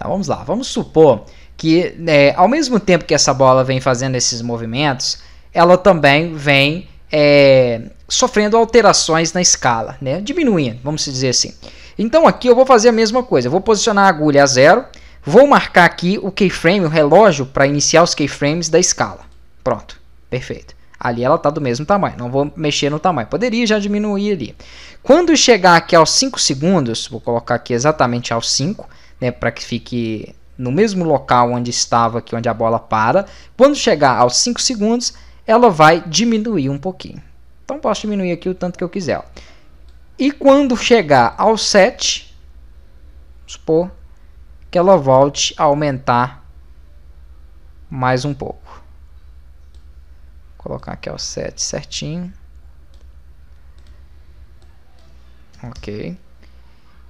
Tá, vamos lá, vamos supor que é, ao mesmo tempo que essa bola vem fazendo esses movimentos, ela também vem é, sofrendo alterações na escala, né? diminuindo, vamos dizer assim. Então aqui eu vou fazer a mesma coisa, eu vou posicionar a agulha a zero, vou marcar aqui o keyframe, o relógio, para iniciar os keyframes da escala. Pronto, perfeito. Ali ela está do mesmo tamanho, não vou mexer no tamanho, poderia já diminuir ali. Quando chegar aqui aos 5 segundos, vou colocar aqui exatamente aos 5 né, para que fique no mesmo local onde estava aqui, onde a bola para. Quando chegar aos 5 segundos, ela vai diminuir um pouquinho. Então posso diminuir aqui o tanto que eu quiser. Ó. E quando chegar aos 7, supor que ela volte a aumentar mais um pouco. Vou colocar aqui aos 7 certinho. Ok.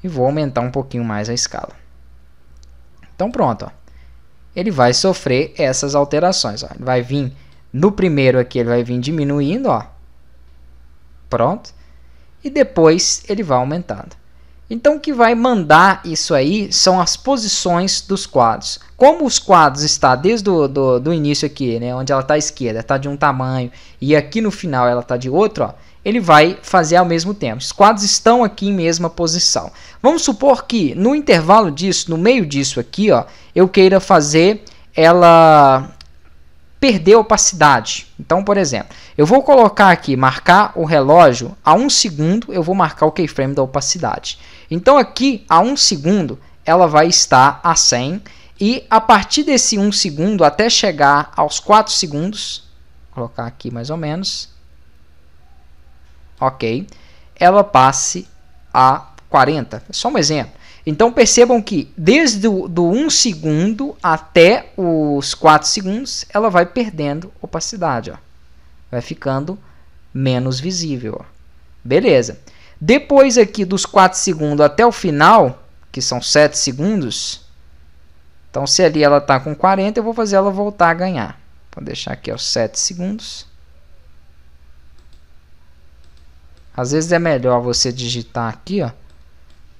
E vou aumentar um pouquinho mais a escala. Então pronto, ó. ele vai sofrer essas alterações. Ó. Ele vai vir no primeiro aqui, ele vai vir diminuindo, ó. pronto, e depois ele vai aumentando. Então o que vai mandar isso aí são as posições dos quadros. Como os quadros está desde o do, do início aqui, né, onde ela está à esquerda, está de um tamanho, e aqui no final ela está de outro, ó, ele vai fazer ao mesmo tempo. Os quadros estão aqui em mesma posição. Vamos supor que no intervalo disso, no meio disso aqui, ó, eu queira fazer ela perder opacidade. Então, por exemplo, eu vou colocar aqui, marcar o relógio a um segundo, eu vou marcar o keyframe da opacidade. Então aqui, a um segundo, ela vai estar a 100 e a partir desse 1 um segundo até chegar aos 4 segundos, colocar aqui mais ou menos, ok? Ela passe a 40. só um exemplo. Então percebam que desde o, do 1 segundo até os 4 segundos, ela vai perdendo opacidade. Ó. Vai ficando menos visível. Ó. Beleza. Depois aqui dos 4 segundos até o final, que são 7 segundos. Então se ali ela está com 40, eu vou fazer ela voltar a ganhar. Vou deixar aqui os 7 segundos. Às vezes é melhor você digitar aqui, ó,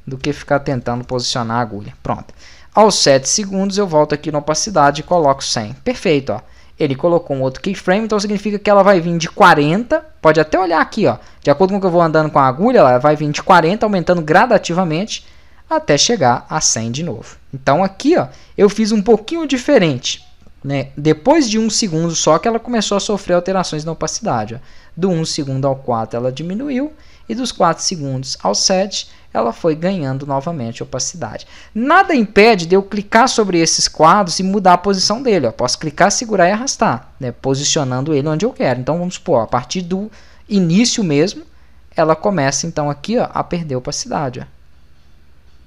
do que ficar tentando posicionar a agulha. Pronto. Aos 7 segundos eu volto aqui na opacidade e coloco 100. Perfeito, ó. Ele colocou um outro keyframe, então significa que ela vai vir de 40, pode até olhar aqui, ó. De acordo com o que eu vou andando com a agulha, ela vai vir de 40, aumentando gradativamente até chegar a 100 de novo. Então aqui, ó, eu fiz um pouquinho diferente. Né? Depois de um segundo só que ela começou a sofrer alterações na opacidade. Ó. Do 1 um segundo ao 4 ela diminuiu e dos 4 segundos ao 7 ela foi ganhando novamente opacidade. Nada impede de eu clicar sobre esses quadros e mudar a posição dele. Ó. Posso clicar, segurar e arrastar, né? posicionando ele onde eu quero. Então vamos supor, ó, a partir do início mesmo, ela começa então aqui ó, a perder opacidade.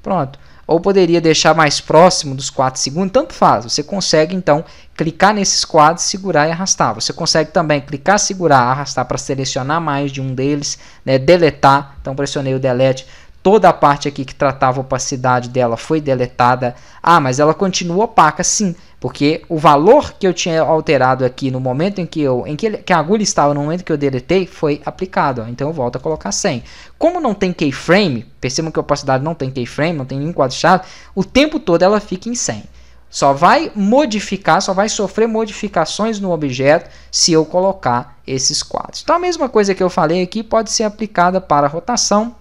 Pronto ou poderia deixar mais próximo dos 4 segundos, tanto faz. Você consegue então clicar nesses quadros, segurar e arrastar. Você consegue também clicar, segurar, arrastar para selecionar mais de um deles, né? deletar. Então pressionei o delete toda a parte aqui que tratava a opacidade dela foi deletada. Ah, mas ela continua opaca sim, porque o valor que eu tinha alterado aqui no momento em que eu em que, ele, que a agulha estava no momento que eu deletei foi aplicado, ó. então eu volto a colocar 100. Como não tem keyframe, percebam que a opacidade não tem keyframe, não tem nenhum quadro chato, o tempo todo ela fica em 100. Só vai modificar, só vai sofrer modificações no objeto se eu colocar esses quadros. Então a mesma coisa que eu falei aqui pode ser aplicada para rotação,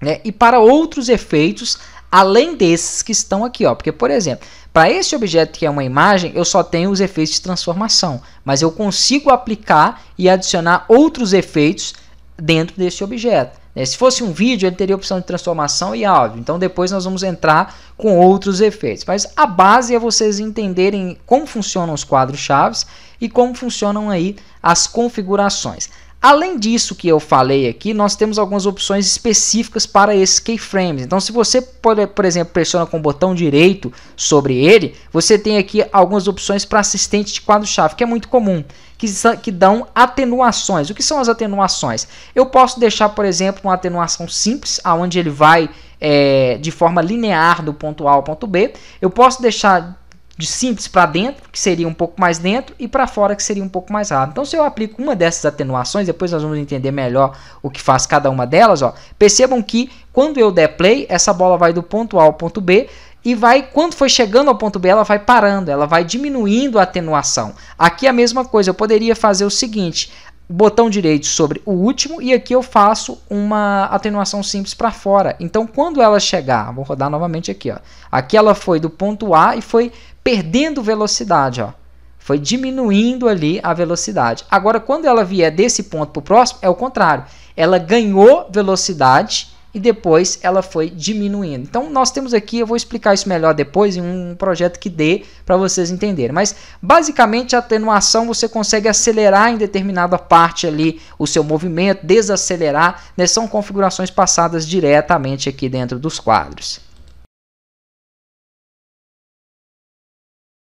né? E para outros efeitos, além desses que estão aqui, ó. Porque, por exemplo, para esse objeto que é uma imagem, eu só tenho os efeitos de transformação, mas eu consigo aplicar e adicionar outros efeitos dentro desse objeto. Né? Se fosse um vídeo, ele teria opção de transformação e áudio. Então, depois nós vamos entrar com outros efeitos. Mas a base é vocês entenderem como funcionam os quadros-chaves e como funcionam aí as configurações. Além disso que eu falei aqui, nós temos algumas opções específicas para esses keyframes. Então, se você, por exemplo, pressiona com o botão direito sobre ele, você tem aqui algumas opções para assistente de quadro-chave, que é muito comum, que, que dão atenuações. O que são as atenuações? Eu posso deixar, por exemplo, uma atenuação simples, aonde ele vai é, de forma linear do ponto A ao ponto B. Eu posso deixar de simples para dentro, que seria um pouco mais dentro, e para fora, que seria um pouco mais rápido. Então, se eu aplico uma dessas atenuações, depois nós vamos entender melhor o que faz cada uma delas. Ó. Percebam que quando eu der play, essa bola vai do ponto A ao ponto B, e vai, quando foi chegando ao ponto B, ela vai parando, ela vai diminuindo a atenuação. Aqui é a mesma coisa, eu poderia fazer o seguinte: botão direito sobre o último e aqui eu faço uma atenuação simples para fora. Então, quando ela chegar, vou rodar novamente aqui, ó. Aqui ela foi do ponto A e foi perdendo velocidade, ó. Foi diminuindo ali a velocidade. Agora, quando ela vier desse ponto para o próximo, é o contrário. Ela ganhou velocidade e depois ela foi diminuindo. Então nós temos aqui, eu vou explicar isso melhor depois em um projeto que dê para vocês entenderem. Mas basicamente a atenuação você consegue acelerar em determinada parte ali o seu movimento, desacelerar, né? são configurações passadas diretamente aqui dentro dos quadros.